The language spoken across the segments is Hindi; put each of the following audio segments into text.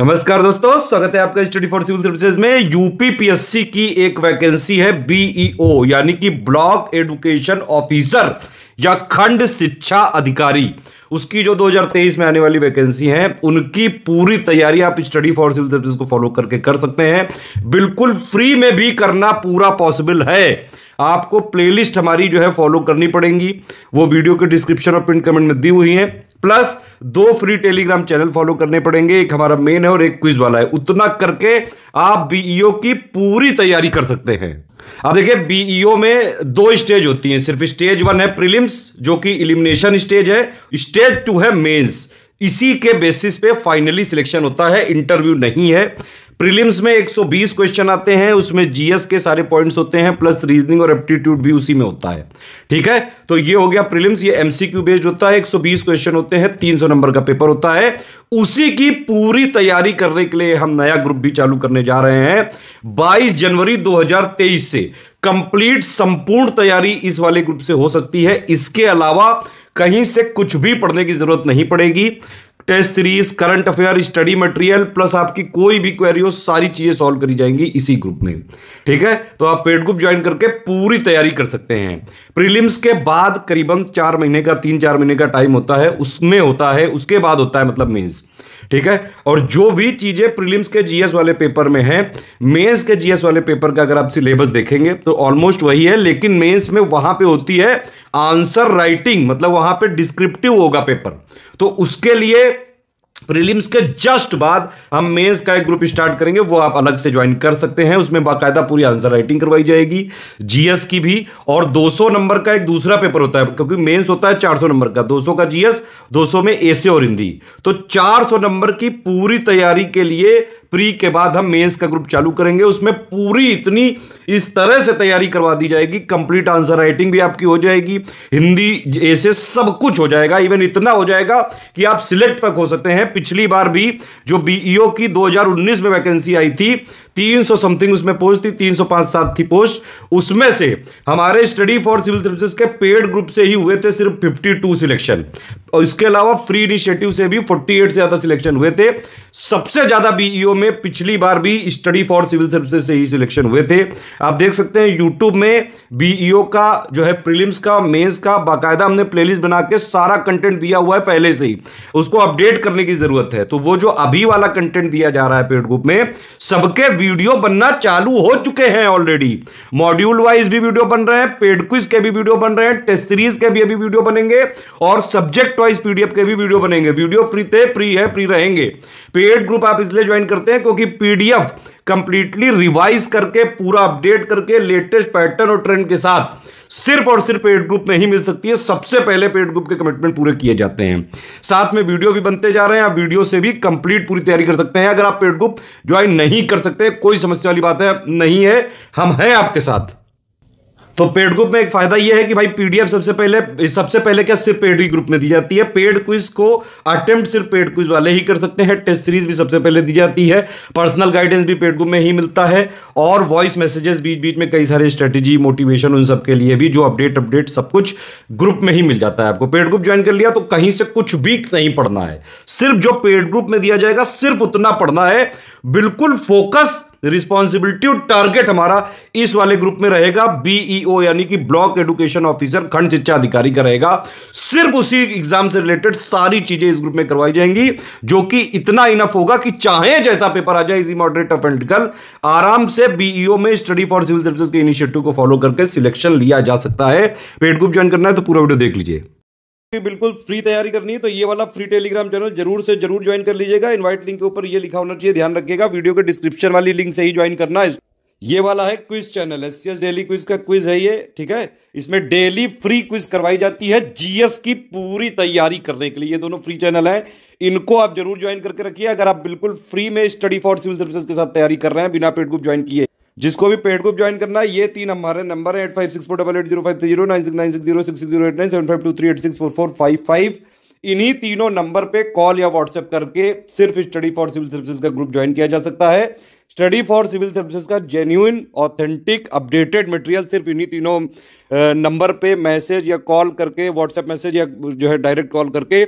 नमस्कार दोस्तों स्वागत है आपका स्टडी फॉर सिविल सर्विसेज में यूपीपीएससी की एक वैकेंसी है बीईओ e यानी कि ब्लॉक एडुकेशन ऑफिसर या खंड शिक्षा अधिकारी उसकी जो 2023 में आने वाली वैकेंसी है उनकी पूरी तैयारी आप स्टडी फॉर सिविल सर्विस को फॉलो करके कर सकते हैं बिल्कुल फ्री में भी करना पूरा पॉसिबल है आपको प्लेलिस्ट हमारी जो है फॉलो करनी पड़ेगी वो वीडियो के डिस्क्रिप्शन और प्रिंट कमेंट में दी हुई है प्लस दो फ्री टेलीग्राम चैनल फॉलो करने पड़ेंगे एक हमारा मेन है और एक क्विज वाला है उतना करके आप बीईओ e की पूरी तैयारी कर सकते हैं अब देखिए बीईओ e में दो स्टेज होती हैं सिर्फ स्टेज वन है प्रीलिम्स जो कि इलिमिनेशन स्टेज है स्टेज टू है मेंस इसी के बेसिस पे फाइनली सिलेक्शन होता है इंटरव्यू नहीं है प्रीलिम्स में 120 क्वेश्चन आते हैं उसमें जीएस के सारे पॉइंट्स होते हैं प्लस रीजनिंग और एप्टीट्यूड भी उसी में होता है ठीक है तो ये हो गया प्रीलिम्स ये एमसीक्यू बेस्ड होता है 120 क्वेश्चन होते हैं 300 नंबर का पेपर होता है उसी की पूरी तैयारी करने के लिए हम नया ग्रुप भी चालू करने जा रहे हैं बाईस जनवरी दो से कंप्लीट संपूर्ण तैयारी इस वाले ग्रुप से हो सकती है इसके अलावा कहीं से कुछ भी पढ़ने की जरूरत नहीं पड़ेगी test series current affair study material plus आपकी कोई भी क्वेरी हो सारी चीजें सॉल्व करी जाएंगी इसी ग्रुप में ठीक है तो आप पेड ग्रुप ज्वाइन करके पूरी तैयारी कर सकते हैं प्रीलिम्स के बाद करीबन चार महीने का तीन चार महीने का टाइम होता है उसमें होता है उसके बाद होता है मतलब मीन्स ठीक है और जो भी चीज़ें प्रीलिम्स के जीएस वाले पेपर में है मेंस के जीएस वाले पेपर का अगर आप सिलेबस देखेंगे तो ऑलमोस्ट वही है लेकिन मेंस में वहां पे होती है आंसर राइटिंग मतलब वहां पे डिस्क्रिप्टिव होगा पेपर तो उसके लिए प्रीलिम्स के जस्ट बाद हम मेंस का एक ग्रुप स्टार्ट करेंगे वो आप अलग से ज्वाइन कर सकते हैं उसमें बाकायदा पूरी आंसर राइटिंग करवाई जाएगी जीएस की भी और 200 नंबर का एक दूसरा पेपर होता है क्योंकि मेंस होता है 400 नंबर का 200 का जीएस 200 में एसे और हिंदी तो 400 नंबर की पूरी तैयारी के लिए प्री के बाद हम मेंस का ग्रुप चालू करेंगे उसमें पूरी इतनी इस तरह से तैयारी करवा दी जाएगी कंप्लीट आंसर राइटिंग भी आपकी हो जाएगी हिंदी ऐसे सब कुछ हो जाएगा इवन इतना हो जाएगा कि आप सिलेक्ट तक हो सकते हैं पिछली बार भी जो बीईओ e की 2019 में वैकेंसी आई थी तीन सौ समथिंग उसमें पोस्ट थी तीन सौ पांच सात थी पोस्ट उसमें से हमारे स्टडी फॉर सिविल सर्विसेज के पेड ग्रुप से ही हुए थे सिर्फ फिफ्टी टू सिलेक्शन और इसके अलावा फ्री इनिशिएटिव से भी फोर्टी एट से ज़्यादा सिलेक्शन हुए थे सबसे ज़्यादा बीईओ e में पिछली बार भी स्टडी फॉर सिविल सर्विसेज से ही सिलेक्शन हुए थे आप देख सकते हैं यूट्यूब में बीईओ e का जो है प्रीलिम्स का मेन्स का बाकायदा हमने प्लेलिस्ट बना के सारा कंटेंट दिया हुआ है पहले से ही उसको अपडेट करने की ज़रूरत है तो वो जो अभी वाला कंटेंट दिया जा रहा है पेड ग्रुप में सबके वीडियो बनना चालू हो चुके हैं ऑलरेडी मॉड्यूल वाइज भी वीडियो बन रहे हैं पेड क्विज के भी वीडियो बन रहे हैं टेस्ट सीरीज के भी अभी वीडियो बनेंगे और सब्जेक्ट वाइज पीडीएफ के भी वीडियो बनेंगे वीडियो फ्री थे फ्री है फ्री रहेंगे पेड ग्रुप आप इसलिए ज्वाइन करते हैं क्योंकि पीडीएफ कंप्लीटली रिवाइज करके पूरा अपडेट करके लेटेस्ट पैटर्न और ट्रेंड के साथ सिर्फ और सिर्फ पेड ग्रुप में ही मिल सकती है सबसे पहले पेड ग्रुप के कमिटमेंट पूरे किए जाते हैं साथ में वीडियो भी बनते जा रहे हैं आप वीडियो से भी कंप्लीट पूरी तैयारी कर सकते हैं अगर आप पेड ग्रुप ज्वाइन नहीं कर सकते कोई समस्या वाली बात है नहीं है हम हैं आपके साथ तो पेड ग्रुप में एक फायदा यह है कि भाई पीडीएफ सबसे पहले सबसे पहले क्या सिर्फ पेड ग्रुप में दी जाती है पेड क्विज को अटेम्प्ट सिर्फ पेड क्विज वाले ही कर सकते हैं टेस्ट सीरीज भी सबसे पहले दी जाती है पर्सनल गाइडेंस भी पेड ग्रुप में ही मिलता है और वॉइस मैसेजेस बीच बीच में कई सारे स्ट्रेटेजी मोटिवेशन उन सबके लिए भी जो अपडेट अपडेट सब कुछ ग्रुप में ही मिल जाता है आपको पेड ग्रुप ज्वाइन कर लिया तो कहीं से कुछ वीक नहीं पढ़ना है सिर्फ जो पेड ग्रुप में दिया जाएगा सिर्फ उतना पढ़ना है बिल्कुल फोकस रिस्पॉन्सिबिलिटी टारगेट हमारा इस वाले ग्रुप में रहेगा बीईओ e यानी कि ब्लॉक एडुकेशन ऑफिसर खंड शिक्षा अधिकारी का रहेगा सिर्फ उसी एग्जाम से रिलेटेड सारी चीजें इस ग्रुप में करवाई जाएंगी जो कि इतना इनफ होगा कि चाहे जैसा पेपर आ जाए इजी मॉडरेट ऑफ एंडल आराम से बीईओ e में स्टडी फॉर सिविल सर्विस के इनिशिएटिव को फॉलो करके सिलेक्शन लिया जा सकता है पेड ग्रुप ज्वाइन करना है तो पूरा वीडियो देख लीजिए बिल्कुल फ्री तैयारी करनी है तो ये वाला फ्री टेलीग्राम चैनल जरूर से जरूर ज्वाइन कर लीजिएगा इनवाइट लिंक के ऊपर ये लिखा होना चाहिए ध्यान रखिएगा वीडियो के डिस्क्रिप्शन वाली लिंक से ही ज्वाइन करना है ये वाला है quiz channel S daily quiz का क्विज है ये ठीक है इसमें डेली फ्री क्विज करवाई जाती है जीएस की पूरी तैयारी करने के लिए ये दोनों फ्री चैनल हैं इनको आप जरूर ज्वाइन करके रखिए अगर आप बिल्कुल फ्री में स्टडी फॉर सिविल सर्विसेज के साथ तैयारी कर रहे हैं बिना पेड ग्रुप ज्वाइन किए जिसको भी पेड ग्रुप ज्वाइन करना है ये तीन हमारे नंबर है eight five six four double eight zero five three zero nine six nine six zero six zero eight nine seven five two three eight six four four five five इन्हीं तीनों नंबर पे कॉल या व्हाट्सएप करके सिर्फ स्टडी फॉर सिविल सर्विसेज का ग्रुप ज्वाइन किया जा सकता है स्टडी फॉर सिविल सर्विसेज का जेन्यून ऑथेंटिक अपडेटेड मटेरियल सिर्फ इन्हीं तीनों नंबर पे मैसेज या कॉल करके व्हाट्सएप मैसेज या जो है डायरेक्ट कॉल करके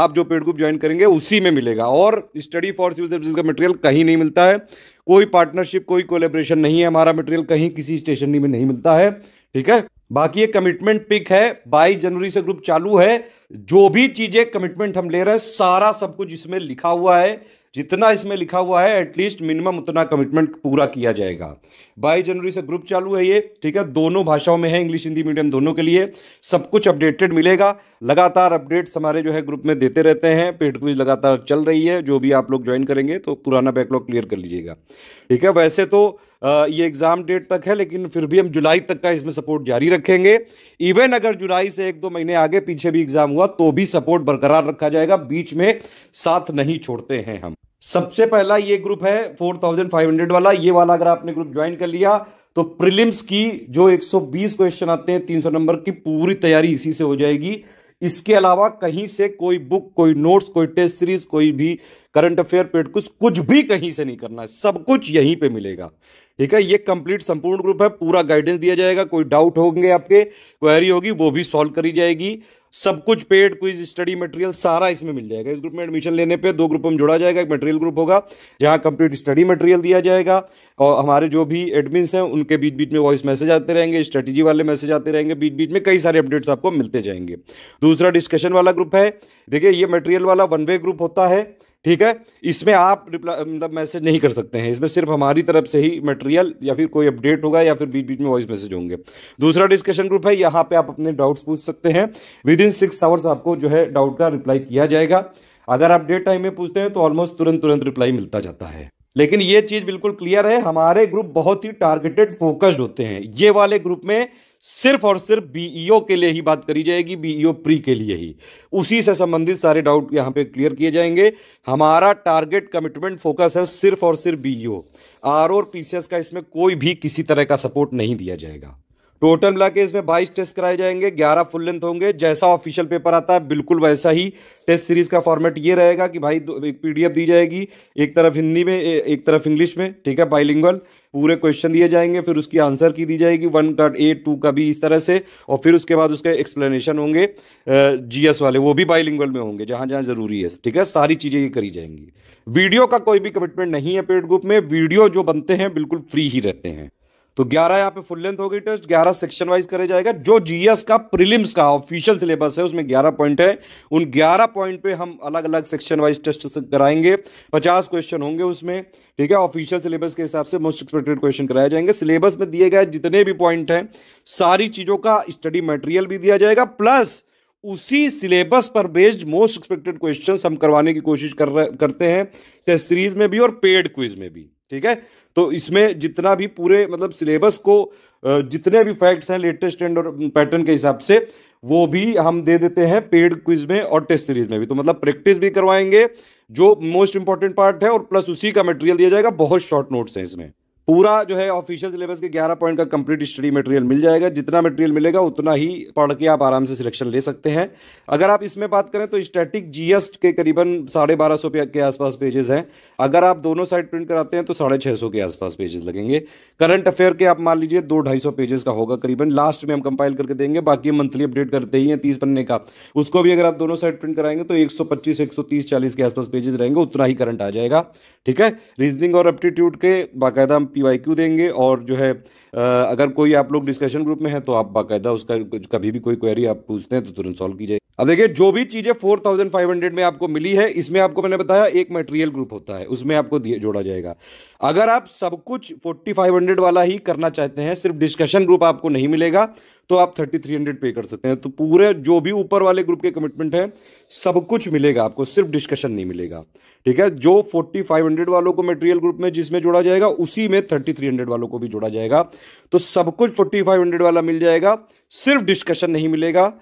आप जो पेड ग्रुप ज्वाइन करेंगे उसी में मिलेगा और स्टडी फॉर सिविल सर्विसेज का मटेरियल कहीं नहीं मिलता है कोई पार्टनरशिप कोई कोलेब्रेशन नहीं है हमारा मटेरियल कहीं किसी स्टेशनरी में नहीं मिलता है ठीक है बाकी ये कमिटमेंट पिक है बाईस जनवरी से ग्रुप चालू है जो भी चीजें कमिटमेंट हम ले रहे हैं सारा सब कुछ इसमें लिखा हुआ है जितना इसमें लिखा हुआ है एटलीस्ट मिनिमम उतना कमिटमेंट पूरा किया जाएगा बाईस जनवरी से ग्रुप चालू है ये ठीक है दोनों भाषाओं में है इंग्लिश हिंदी मीडियम दोनों के लिए सब कुछ अपडेटेड मिलेगा लगातार अपडेट्स हमारे जो है ग्रुप में देते रहते हैं पेड क्विज लगातार चल रही है जो भी आप लोग ज्वाइन करेंगे तो पुराना बैकलॉग क्लियर कर लीजिएगा ठीक है वैसे तो ये एग्ज़ाम डेट तक है लेकिन फिर भी हम जुलाई तक का इसमें सपोर्ट जारी रखेंगे इवन अगर जुलाई से एक दो महीने आगे पीछे भी एग्ज़ाम हुआ तो भी सपोर्ट बरकरार रखा जाएगा बीच में साथ नहीं छोड़ते हैं हम सबसे पहला ये ग्रुप है 4500 वाला ये वाला अगर आपने ग्रुप ज्वाइन कर लिया तो प्रिलिम्स की जो 120 क्वेश्चन आते हैं 300 नंबर की पूरी तैयारी इसी से हो जाएगी इसके अलावा कहीं से कोई बुक कोई नोट्स कोई टेस्ट सीरीज कोई भी करंट अफेयर पेड कुछ कुछ भी कहीं से नहीं करना है सब कुछ यहीं पे मिलेगा ठीक है ये कंप्लीट संपूर्ण ग्रुप है पूरा गाइडेंस दिया जाएगा कोई डाउट होंगे आपके क्वेरी होगी वो भी सॉल्व करी जाएगी सब कुछ पेड क्विज स्टडी मटेरियल सारा इसमें मिल जाएगा इस ग्रुप में एडमिशन लेने पे दो ग्रुप में जुड़ा जाएगा एक मटेरियल ग्रुप होगा जहां कंप्लीट स्टडी मटेरियल दिया जाएगा और हमारे जो भी एडमिन्स हैं उनके बीच बीच में वॉइस मैसेज आते रहेंगे स्ट्रेटेजी वाले मैसेज आते रहेंगे बीच बीच में कई सारे अपडेट्स आपको मिलते जाएंगे दूसरा डिस्कशन वाला ग्रुप है देखिए ये मटेरियल वाला वन वे ग्रुप होता है ठीक है इसमें आप रिप्लाई मतलब मैसेज नहीं कर सकते हैं इसमें सिर्फ हमारी तरफ से ही मटेरियल या फिर कोई अपडेट होगा या फिर बीच बीच में वॉइस मैसेज होंगे दूसरा डिस्कशन ग्रुप है यहाँ पे आप अपने डाउट्स पूछ सकते हैं विद इन सिक्स आवर्स आपको जो है डाउट का रिप्लाई किया जाएगा अगर आप डेट टाइम में पूछते हैं तो ऑलमोस्ट तुरंत तुरंत रिप्लाई मिलता जाता है लेकिन ये चीज़ बिल्कुल क्लियर है हमारे ग्रुप बहुत ही टारगेटेड फोकस्ड होते हैं ये वाले ग्रुप में सिर्फ और सिर्फ बीईओ e के लिए ही बात करी जाएगी बीईओ प्री e के लिए ही उसी से संबंधित सारे डाउट यहां पे क्लियर किए जाएंगे हमारा टारगेट कमिटमेंट फोकस है सिर्फ और सिर्फ बीईओ आर e और पीसीएस का इसमें कोई भी किसी तरह का सपोर्ट नहीं दिया जाएगा टोटल मिला के इसमें बाईस टेस्ट कराए जाएंगे ग्यारह फुल लेंथ होंगे जैसा ऑफिशियल पेपर आता है बिल्कुल वैसा ही टेस्ट सीरीज का फॉर्मेट ये रहेगा कि भाई एक पीडीएफ दी जाएगी एक तरफ हिंदी में एक तरफ इंग्लिश में ठीक है बाइलिंगल पूरे क्वेश्चन दिए जाएंगे फिर उसकी आंसर की दी जाएगी वन डॉट एट टू का भी इस तरह से और फिर उसके बाद उसके एक्सप्लेनेशन होंगे जीएस वाले वो भी बाइलिंगल में होंगे जहाँ जहाँ ज़रूरी है ठीक है सारी चीज़ें ये करी जाएंगी वीडियो का कोई भी कमिटमेंट नहीं है पेड ग्रुप में वीडियो जो बनते हैं बिल्कुल फ्री ही रहते हैं तो 11 यहाँ पे फुल लेंथ हो गई टेस्ट 11 सेक्शन वाइज करे जाएगा जो जीएस का प्रीलिम्स का ऑफिशियल सिलेबस है उसमें 11 पॉइंट है उन 11 पॉइंट पे हम अलग अलग सेक्शन वाइज टेस्ट कराएंगे 50 क्वेश्चन होंगे उसमें ठीक है ऑफिशियल सिलेबस के हिसाब से मोस्ट एक्सपेक्टेड क्वेश्चन कराए जाएंगे सिलेबस में दिए गए जितने भी पॉइंट हैं सारी चीज़ों का स्टडी मटेरियल भी दिया जाएगा प्लस उसी सिलेबस पर बेस्ड मोस्ट एक्सपेक्टेड क्वेश्चन हम करवाने की कोशिश कर करते हैं टेस्ट सीरीज में भी और पेड क्विज में भी ठीक है तो इसमें जितना भी पूरे मतलब सिलेबस को जितने भी फैक्ट्स हैं लेटेस्ट ट्रेंड और पैटर्न के हिसाब से वो भी हम दे देते हैं पेड क्विज में और टेस्ट सीरीज में भी तो मतलब प्रैक्टिस भी करवाएंगे जो मोस्ट इंपॉर्टेंट पार्ट है और प्लस उसी का मटेरियल दिया जाएगा बहुत शॉर्ट नोट्स हैं इसमें पूरा जो है ऑफिशियल सिलेबस के 11 पॉइंट का कंप्लीट स्टडी मटेरियल मिल जाएगा जितना मटेरियल मिलेगा उतना ही पढ़ के आप आराम से सिलेक्शन ले सकते हैं अगर आप इसमें बात करें तो स्टैटिक जीएस के करीबन साढ़े बारह सौ के आसपास पेजेस हैं अगर आप दोनों साइड प्रिंट कराते हैं तो साढ़े छः सौ के आसपास पेजेस लगेंगे करंट अफेयर के आप मान लीजिए दो ढाई सौ पेजेस का होगा करीबन लास्ट में हम कंपाइल करके देंगे बाकी मंथली अपडेट करते ही हैं तीस पन्ने का उसको भी अगर आप दोनों साइड प्रिंट कराएंगे तो एक सौ पच्चीस एक सौ तीस चालीस के आसपास पेजेस रहेंगे उतना ही करंट आ जाएगा ठीक है रीजनिंग और एप्टीट्यूड के बाकायदा पी देंगे और जो है अगर कोई आप लोग डिस्कशन ग्रुप में है तो आप बाकायदा उसका कभी भी कोई क्वेरी आप पूछते हैं तो तुरंत सॉल्व की जाएगी अब देखिए जो भी चीज़ें फोर थाउजेंड फाइव हंड्रेड में आपको मिली है इसमें आपको मैंने बताया एक मटेरियल ग्रुप होता है उसमें आपको जोड़ा जाएगा अगर आप सब कुछ फोर्टी फाइव हंड्रेड वाला ही करना चाहते हैं सिर्फ डिस्कशन ग्रुप आपको नहीं मिलेगा तो आप थर्टी थ्री हंड्रेड पे कर सकते हैं तो पूरे जो भी ऊपर वाले ग्रुप के कमिटमेंट है सब कुछ मिलेगा आपको सिर्फ डिस्कशन नहीं मिलेगा ठीक है जो फोर्टी फाइव हंड्रेड वालों को मटेरियल ग्रुप में जिसमें जोड़ा जाएगा उसी में थर्टी थ्री हंड्रेड वालों को भी जोड़ा जाएगा तो सब कुछ फोर्टी फाइव हंड्रेड वाला मिल जाएगा सिर्फ डिस्कशन नहीं मिलेगा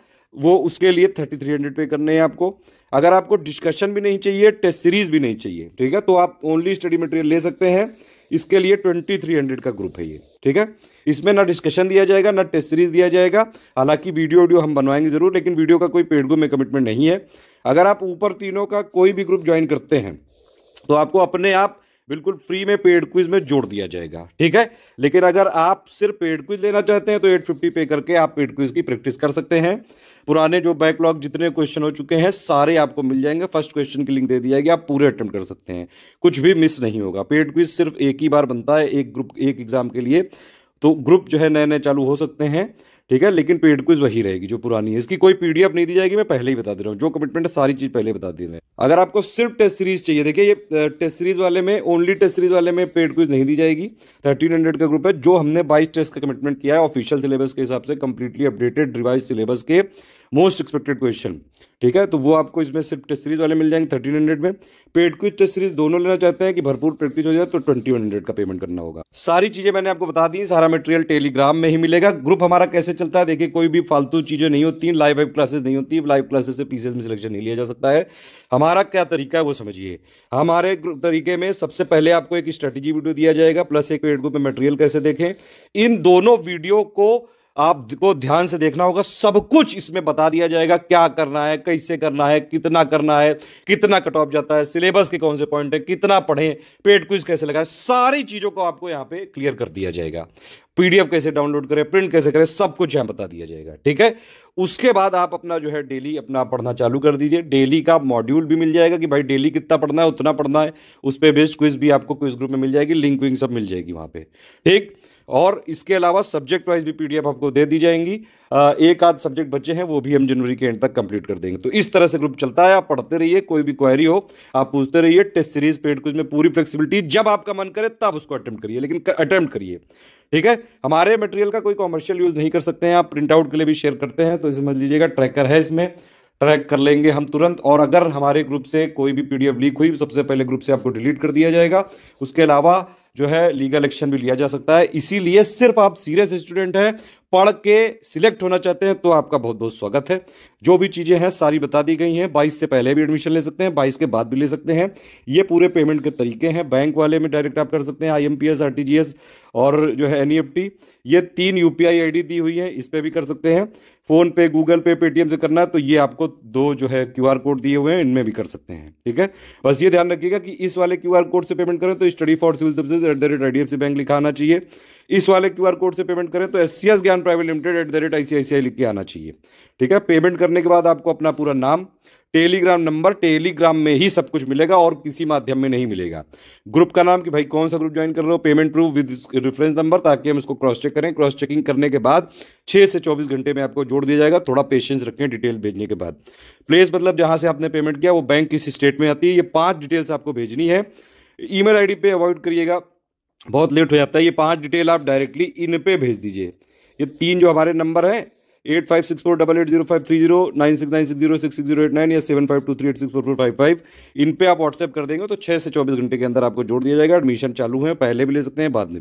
वो उसके लिए थर्टी थ्री हंड्रेड पे करने हैं आपको अगर आपको डिस्कशन भी नहीं चाहिए टेस्ट सीरीज भी नहीं चाहिए ठीक है तो आप ओनली स्टडी मटेरियल ले सकते हैं इसके लिए ट्वेंटी थ्री हंड्रेड का ग्रुप है ये ठीक है इसमें ना डिस्कशन दिया जाएगा ना टेस्ट सीरीज दिया जाएगा हालांकि वीडियो वीडियो हम बनवाएंगे जरूर लेकिन वीडियो का कोई पेड ग्रुप में कमिटमेंट नहीं है अगर आप ऊपर तीनों का कोई भी ग्रुप ज्वाइन करते हैं तो आपको अपने आप बिल्कुल फ्री में पेड क्विज में जोड़ दिया जाएगा ठीक है लेकिन अगर आप सिर्फ पेड क्विज लेना चाहते हैं तो एट फिफ्टी पे करके आप पेड क्विज की प्रैक्टिस कर सकते हैं पुराने जो बैकलॉग जितने क्वेश्चन हो चुके हैं सारे आपको मिल जाएंगे फर्स्ट क्वेश्चन की लिंक दे दिया जाएगी आप पूरे अटेम्प्ट कर सकते हैं कुछ भी मिस नहीं होगा पेड क्विज सिर्फ एक ही बार बनता है एक ग्रुप एक एग्जाम के लिए तो ग्रुप जो है नए नए चालू हो सकते हैं ठीक है लेकिन पेड क्विज वही रहेगी जो पुरानी है इसकी कोई पीडीएफ नहीं दी जाएगी मैं पहले ही बता दे रहा हूँ जो कमिटमेंट है सारी चीज पहले बता दे रहे हैं अगर आपको सिर्फ टेस्ट सीरीज चाहिए देखिए ये टेस्ट सीरीज वाले में ओनली टेस्ट सीरीज वाले में पेड क्विज नहीं दी जाएगी थर्टीन हंड्रेड का ग्रुप है जो हमने बाईस टेस्ट का कमिटमेंट किया है ऑफिशियल सिलेबस के हिसाब से कंप्लीटली अपडेटेड रिवाइज सिलेबस के मोस्ट एक्सपेक्टेड क्वेश्चन ठीक है तो वो आपको इसमें सिर्फ टेस्ट सीरीज वाले मिल जाएंगे थर्टीन हंड्रेड में पेड क्विज टेस्ट सीरीज दोनों लेना चाहते हैं कि भरपूर पेड क्विज हो जाए तो ट्वेंटी हंड्रेड का पेमेंट करना होगा सारी चीजें मैंने आपको बता दी सारा मटेरियल टेलीग्राम में ही मिलेगा ग्रुप हमारा कैसे चलता है देखिए कोई भी फालतू चीजें नहीं होती लाइव वाइव क्लासेस नहीं होती लाइव क्लासेस से पीसेस में सिलेक्शन नहीं लिया जा सकता है हमारा क्या तरीका है वो समझिए हमारे तरीके में सबसे पहले आपको एक स्ट्रेटेजी वीडियो दिया जाएगा प्लस एक पेड ग्रुप में मटेरियल कैसे देखें इन दोनों वीडियो को आपको ध्यान से देखना होगा सब कुछ इसमें बता दिया जाएगा क्या करना है कैसे करना है कितना करना है कितना कट ऑफ जाता है सिलेबस के कौन से पॉइंट है कितना पढ़ें पेड क्विज कैसे लगाए सारी चीज़ों को आपको यहां पे क्लियर कर दिया जाएगा पीडीएफ कैसे डाउनलोड करें प्रिंट कैसे करें सब कुछ यहां बता दिया जाएगा ठीक है उसके बाद आप अपना जो है डेली अपना पढ़ना चालू कर दीजिए डेली का मॉड्यूल भी मिल जाएगा कि भाई डेली कितना पढ़ना है उतना पढ़ना है उस पर बेस्ट क्विज भी आपको क्विज ग्रुप में मिल जाएगी लिंक विंक सब मिल जाएगी वहां पर ठीक और इसके अलावा सब्जेक्ट वाइज भी पीडीएफ आपको दे दी जाएंगी एक आध सब्जेक्ट बचे हैं वो भी हम जनवरी के एंड तक कंप्लीट कर देंगे तो इस तरह से ग्रुप चलता है आप पढ़ते रहिए कोई भी क्वायरी हो आप पूछते रहिए टेस्ट सीरीज पेड कुछ में पूरी फ्लेक्सिबिलिटी जब आपका मन करे तब उसको अटेम्प्ट करिए लेकिन अटेम्प्ट करिए ठीक है हमारे मटेरियल का कोई कॉमर्शियल यूज नहीं कर सकते हैं आप प्रिंट आउट के लिए भी शेयर करते हैं तो समझ लीजिएगा ट्रैकर है इसमें ट्रैक कर लेंगे हम तुरंत और अगर हमारे ग्रुप से कोई भी पीडीएफ लीक हुई सबसे पहले ग्रुप से आपको डिलीट कर दिया जाएगा उसके अलावा जो है लीगल एक्शन भी लिया जा सकता है इसीलिए सिर्फ आप सीरियस स्टूडेंट हैं पढ़ के सिलेक्ट होना चाहते हैं तो आपका बहुत बहुत स्वागत है जो भी चीज़ें हैं सारी बता दी गई हैं 22 से पहले भी एडमिशन ले सकते हैं 22 के बाद भी ले सकते हैं ये पूरे पेमेंट के तरीके हैं बैंक वाले में डायरेक्ट आप कर सकते हैं I M P S R T G S और जो है एन ई एफ टी ये तीन U P I I D दी हुई है इस पर भी कर सकते हैं फ़ोन पे गूगल पे पेटीएम से करना है तो ये आपको दो जो है क्यू कोड दिए हुए हैं इनमें भी कर सकते हैं ठीक है बस ये ध्यान रखिएगा कि इस वाले क्यू कोड से पेमेंट करें तो study for civil service at the rate I bank लिखाना चाहिए इस वाले क्यू आर कोड से पेमेंट करें तो S C S Gyan private limited at the rate I C C I लिख के आना चाहिए ठीक है पेमेंट करने के बाद आपको अपना पूरा नाम टेलीग्राम नंबर टेलीग्राम में ही सब कुछ मिलेगा और किसी माध्यम में नहीं मिलेगा ग्रुप का नाम कि भाई कौन सा ग्रुप ज्वाइन कर रहे हो payment proof with reference number ताकि हम इसको क्रॉस चेक करें क्रॉस चेकिंग करने के बाद छः से चौबीस घंटे में आपको जोड़ दिया जाएगा थोड़ा पेशेंस रखें डिटेल भेजने के बाद प्लेस मतलब जहां से आपने पेमेंट किया वो बैंक किस स्टेट में आती है ये पाँच डिटेल्स आपको भेजनी है आई डी पे अवॉइड करिएगा बहुत लेट हो जाता है ये पांच डिटेल आप डायरेक्टली इन पे भेज दीजिए ये तीन जो हमारे नंबर हैं eight five six four double eight zero five three zero nine six nine six zero six six zero eight nine या seven five two three eight six four four five five इन पे आप व्हाट्सएप कर देंगे तो छः से चौबीस घंटे के अंदर आपको जोड़ दिया जाएगा एडमिशन चालू है पहले भी ले सकते हैं बाद में